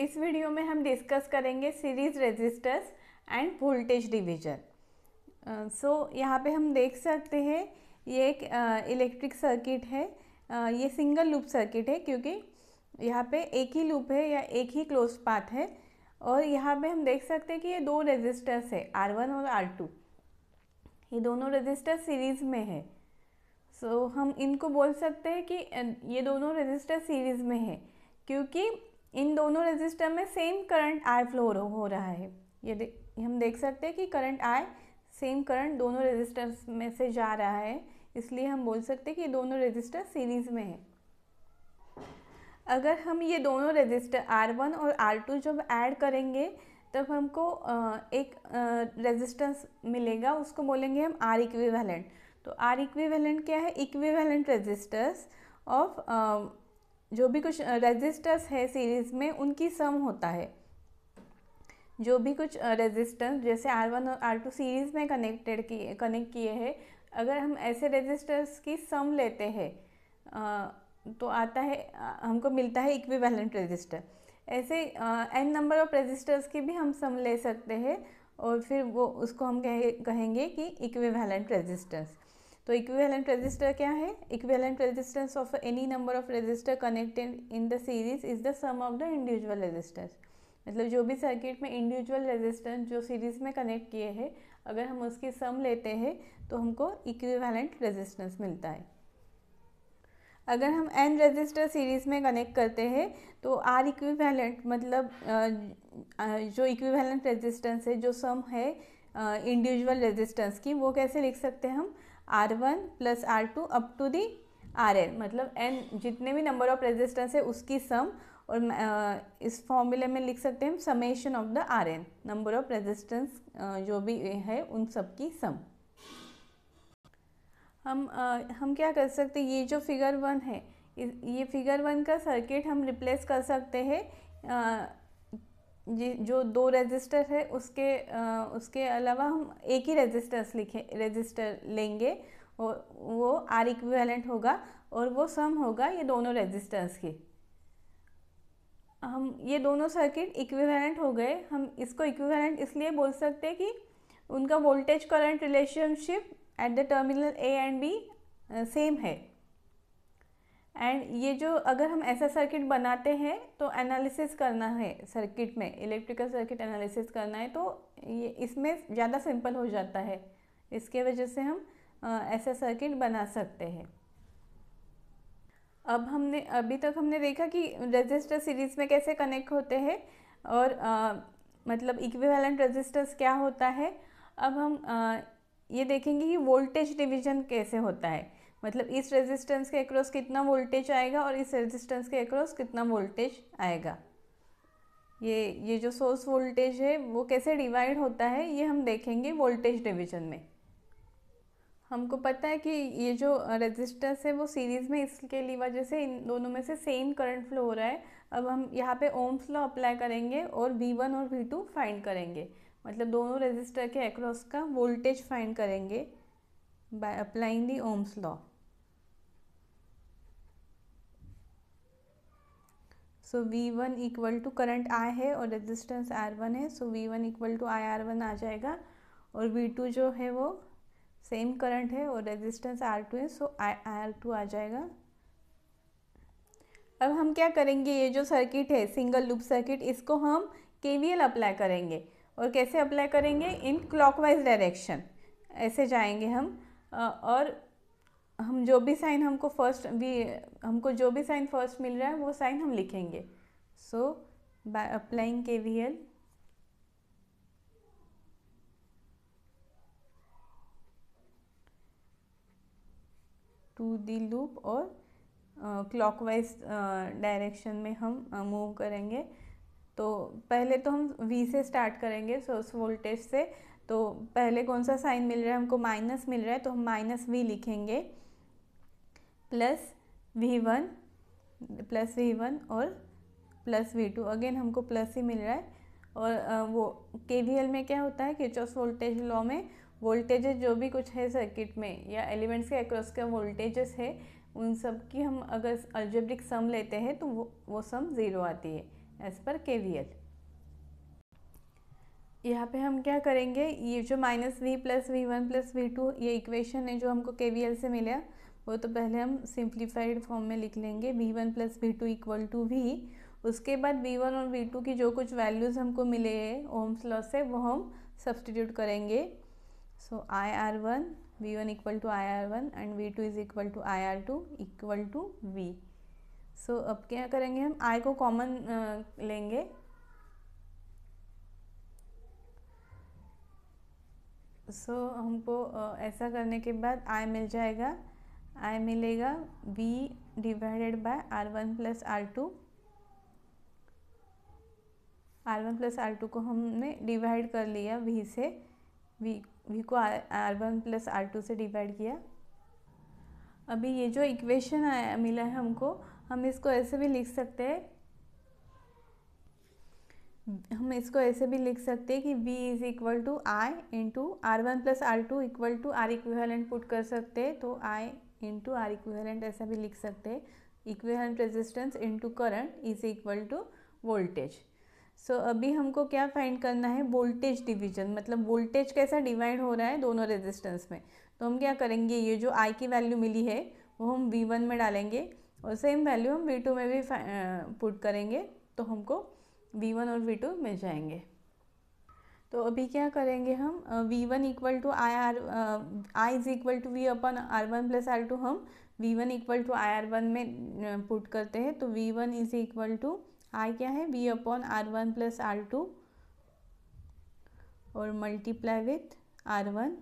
इस वीडियो में हम डिस्कस करेंगे series resistors and voltage division so यहाँ पे हम देख सकते हैं ये एक इलेक्ट्रिक uh, सर्किट है uh, ये सिंगल लूप सर्किट है क्योंकि यहाँ पे एक ही लूप है या एक ही क्लोज पाथ है और यहाँ पे हम देख सकते हैं कि ये दो रेजिस्टर्स है आर वन और आर टू ये दोनों रेजिस्टर सीरीज में है सो so, हम इनको बोल सकते हैं कि ये दोनों रेजिस्टर सीरीज में है क्योंकि इन दोनों रजिस्टर में सेम करंट आई फ्लो हो रहा है ये दे, हम देख सकते हैं कि करंट आई सेम करंट दोनों रजिस्टर्स में से जा रहा है इसलिए हम बोल सकते हैं कि दोनों रजिस्टर सीरीज़ में है अगर हम ये दोनों रजिस्टर वन और आर टू जब ऐड करेंगे तब हमको एक रेजिस्टेंस मिलेगा उसको बोलेंगे हम आर इक्वी तो आर इक्वी क्या है वैलेंट रजिस्टर्स ऑफ जो भी कुछ रेजिस्टेंस है सीरीज़ में उनकी सम होता है जो भी कुछ रेजिस्टेंस जैसे आर वन और आर टू सीरीज़ में कनेक्टेड किए कनेक्ट किए हैं अगर हम ऐसे रेजिस्टेंस की सम लेते हैं तो आता है हमको मिलता है इक्विवेलेंट रेजिस्टर ऐसे एन नंबर ऑफ रेजिस्टर्स की भी हम सम ले सकते हैं और फिर वो उसको हम कहे कहेंगे कि इक्विवेलेंट रेजिस्टेंस तो इक्विवेलेंट रेजिस्टर क्या है equivalent resistance of any number of resistor connected in the series is the sum of the individual resistors मतलब जो भी सर्किट में इंडिविजुअल रेजिस्टेंस जो सीरीज में कनेक्ट किए हैं अगर हम उसकी सम लेते हैं तो हमको इक्विवेलेंट रेजिस्टेंस मिलता है अगर हम एन रेजिस्टर सीरीज़ में कनेक्ट करते हैं तो आर इक्विवेलेंट मतलब जो इक्विवेलेंट रेजिस्टेंस है जो सम है इंडिविजुअल रेजिस्टेंस की वो कैसे लिख सकते हैं हम R one plus R two up to the R N मतलब एन जितने भी नंबर ऑफ रेजिस्टेंस है उसकी सम और इस फॉर्मूले में लिख सकते हैं summation of the R N number of resistance जो भी है उन सब की सम हम हम क्या कर सकते हैं ये जो फिगर वन है ये फिगर वन का सर्किट हम रिप्लेस कर सकते हैं जो दो रजिस्टर है उसके आ, उसके अलावा हम एक ही रजिस्टर्स लिखे रजिस्टर लेंगे और वो आर इक्विवेलेंट होगा और वो सम होगा ये दोनों रजिस्टर्स के हम ये दोनों सर्किट इक्विवेलेंट हो गए हम इसको इक्विवेलेंट इसलिए बोल सकते हैं कि उनका voltage current relationship at the terminal A and B same है एंड ये जो अगर हम ऐसा सर्किट बनाते हैं तो एनालिसिस करना है सर्किट में इलेक्ट्रिकल सर्किट एनालिसिस करना है तो ये इसमें ज़्यादा सिंपल हो जाता है इसके वजह से हम ऐसा सर्किट बना सकते हैं अब हमने अभी तक हमने देखा कि रेजिस्टर सीरीज़ में कैसे कनेक्ट होते हैं और आ, मतलब इक्विवेलेंट रेजिस्टर्स क्या होता है अब हम आ, ये देखेंगे कि वोल्टेज डिवीजन कैसे होता है मतलब इस रेजिस्टेंस के अक्रॉस कितना वोल्टेज आएगा और इस रेजिस्टेंस के अक्रॉस कितना वोल्टेज आएगा ये ये जो सोर्स वोल्टेज है वो कैसे डिवाइड होता है ये हम देखेंगे वोल्टेज डिवीजन में हमको पता है कि ये जो रेजिस्टेंस है वो सीरीज़ में इसके लिए वजह से इन दोनों में से सेम करंट फ्लो हो रहा है अब हम यहाँ पे ओम्स लॉ अप्लाई करेंगे और V1 और V2 फाइंड करेंगे मतलब दोनों रेजिस्टर के अक्रॉस का वोल्टेज फाइंड करेंगे by applying the Ohm's law so V one equal to current I है और रेजिस्टेंस आर वन है so V one equal to I R one आ जाएगा और वी टू जो है वो सेम करंट है और रेजिस्टेंस आर टू है सो आई आर टू आ जाएगा अब हम क्या करेंगे ये जो सर्किट है सिंगल लूप सर्किट इसको हम के अप्लाई करेंगे और कैसे अप्लाई करेंगे इन क्लॉकवाइज डायरेक्शन ऐसे जाएंगे हम और हम जो भी साइन हमको फर्स्ट वी हमको जो भी साइन फर्स्ट मिल रहा है वो साइन हम लिखेंगे so by applying K V L to the loop और क्लॉकवाइज डायरेक्शन में हम मूव uh, करेंगे तो पहले तो हम V से स्टार्ट करेंगे सोर्स वोल्टेज से तो पहले कौन सा साइन मिल रहा है हमको माइनस मिल रहा है तो हम माइनस वी लिखेंगे plus V one plus V one और प्लस वी टू अगेन हमको प्लस ही मिल रहा है और वो के में क्या होता है किचॉस वोल्टेज लॉ में वोल्टेज जो भी कुछ है सर्किट में या एलिमेंट्स के अक्रॉस के वोल्टेजेस है उन सब की हम अगर अल्जेब्रिक सम लेते हैं तो वो वो सम ज़ीरो आती है एज पर के वी एल यहाँ पर हम क्या करेंगे ये जो minus V plus V one plus V two ये इक्वेशन है जो हमको के वी एल से मिला वो तो पहले हम सिंप्लीफाइड फॉर्म में लिख लेंगे V one plus V two equal to V उसके बाद वी वन और वी टू की जो कुछ वैल्यूज़ हमको मिले ओम्स लॉ से वो हम सब्सटीट्यूट करेंगे so I R one V one equal to I R one and V two is equal to I R two equal to V so अब क्या करेंगे हम आई को कॉमन लेंगे सो so, हमको ऐसा करने के बाद आई मिल जाएगा आई मिलेगा V divided by R one plus R two R one plus R two को हमने डिवाइड कर लिया वी से वी वी को R one plus R two से डिवाइड किया अभी ये जो इक्वेशन आया मिला है हमको हम इसको ऐसे भी लिख सकते हैं हम इसको ऐसे भी लिख सकते हैं कि v is equal to I into R one plus R two equal to R equivalent put कर सकते हैं तो आई इंटू आर इक्विवेलेंट ऐसा भी लिख सकते हैं equivalent resistance into current is equal to voltage so अभी हमको क्या फाइंड करना है वोल्टेज डिवीजन मतलब वोल्टेज कैसा डिवाइड हो रहा है दोनों रेजिस्टेंस में तो हम क्या करेंगे ये जो आई की वैल्यू मिली है वो हम वी वन में डालेंगे और सेम वैल्यू हम वी टू में भी पुट करेंगे तो हमको वी वन और वी टू मिल जाएंगे तो अभी क्या करेंगे हम V one equal to I R I is equal to V upon R one plus R two हम V one equal to I R one में पुट करते हैं तो V one is equal to I क्या है V upon R one plus R two और multiply with R one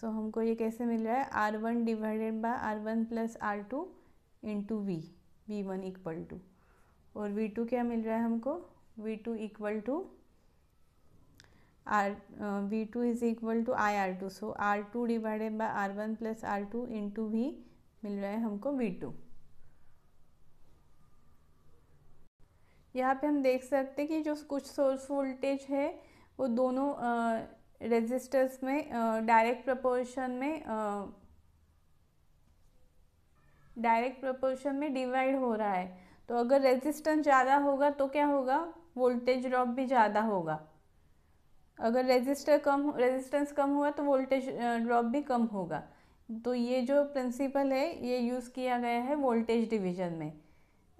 so हमको ये कैसे मिल रहा है R one divided by R one plus R two into V V one equal to और वी टू क्या मिल रहा है हमको v2 equal to r uh, v2 is equal to i r2 so r2 divided by r1 plus r2 into v मिल रहा है हमको v2 यहाँ पे हम देख सकते हैं कि जो कुछ सोर्स वोल्टेज है वो दोनों रेजिस्टर्स uh, में डायरेक्ट uh, प्रपोर्शन में डायरेक्ट प्रपोर्शन में डिवाइड हो रहा है तो अगर रेजिस्टेंस ज़्यादा होगा तो क्या होगा वोल्टेज ड्रॉप भी ज़्यादा होगा अगर रेजिस्टर कम रेजिस्टेंस कम हुआ तो वोल्टेज ड्रॉप भी कम होगा तो ये जो प्रिंसिपल है ये यूज़ किया गया है वोल्टेज डिवीजन में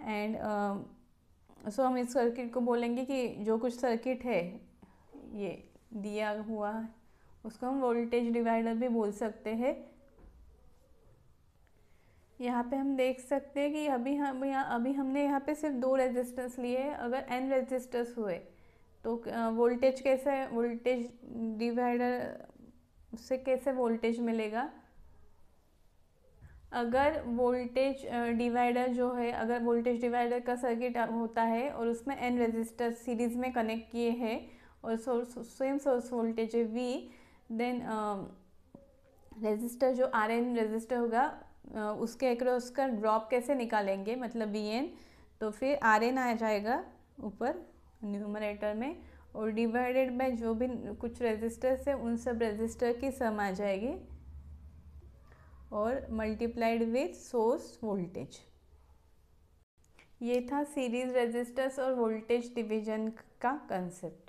एंड सो uh, so हम इस सर्किट को बोलेंगे कि जो कुछ सर्किट है ये दिया हुआ उसको हम वोल्टेज डिवाइडर भी बोल सकते हैं यहाँ पे हम देख सकते हैं कि अभी हम यहाँ अभी हमने यहाँ पे सिर्फ दो रेजिस्टेंस लिए हैं अगर एन रेजिस्टेंस हुए तो वोल्टेज कैसे वोल्टेज डिवाइडर से कैसे वोल्टेज मिलेगा अगर वोल्टेज डिवाइडर जो है अगर वोल्टेज डिवाइडर का सर्किट होता है और उसमें एन रेजिस्टर सीरीज़ में कनेक्ट किए हैं और सोर्स सेम सोर्स वोल्टेज है वी देन रेजिस्टर जो आर एन रेजिस्टर होगा उसके एक्रॉस का ड्रॉप कैसे निकालेंगे मतलब बी एन तो फिर आर एन आ जाएगा ऊपर न्यूमरेटर में और डिवाइडेड बाय जो भी कुछ रेजिस्टर्स है उन सब रेजिस्टर की सम आ जाएगी और मल्टीप्लाइड विथ सोर्स वोल्टेज ये था सीरीज रेजिस्टर्स और वोल्टेज डिवीजन का कंसेप्ट